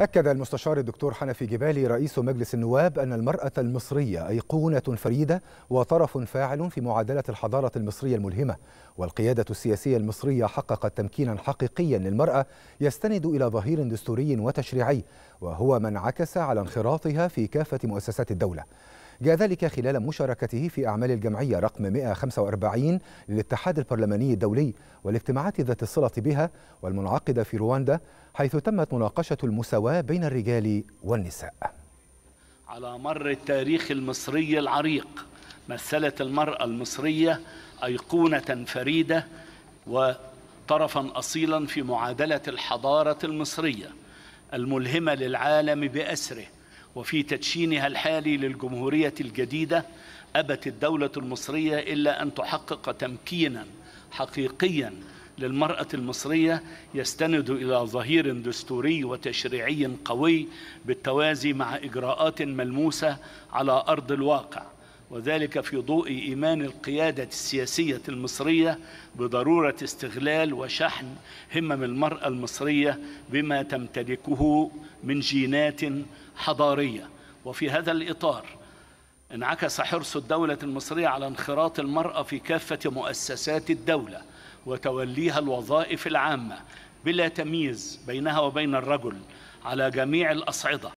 أكد المستشار الدكتور حنفي جبالي رئيس مجلس النواب أن المرأة المصرية أيقونة فريدة وطرف فاعل في معادلة الحضارة المصرية الملهمة والقيادة السياسية المصرية حققت تمكينا حقيقيا للمرأة يستند إلى ظهير دستوري وتشريعي وهو ما انعكس على انخراطها في كافة مؤسسات الدولة جاء ذلك خلال مشاركته في أعمال الجمعية رقم 145 للاتحاد البرلماني الدولي والاجتماعات ذات الصلة بها والمنعقدة في رواندا حيث تمت مناقشة المساواة بين الرجال والنساء على مر التاريخ المصري العريق مثلت المرأة المصرية أيقونة فريدة وطرفا أصيلا في معادلة الحضارة المصرية الملهمة للعالم بأسره وفي تدشينها الحالي للجمهورية الجديدة أبت الدولة المصرية إلا أن تحقق تمكينا حقيقيا للمرأة المصرية يستند إلى ظهير دستوري وتشريعي قوي بالتوازي مع إجراءات ملموسة على أرض الواقع وذلك في ضوء إيمان القيادة السياسية المصرية بضرورة استغلال وشحن همم المرأة المصرية بما تمتلكه من جينات حضارية وفي هذا الإطار انعكس حرص الدولة المصرية على انخراط المرأة في كافة مؤسسات الدولة وتوليها الوظائف العامة بلا تمييز بينها وبين الرجل على جميع الأصعدة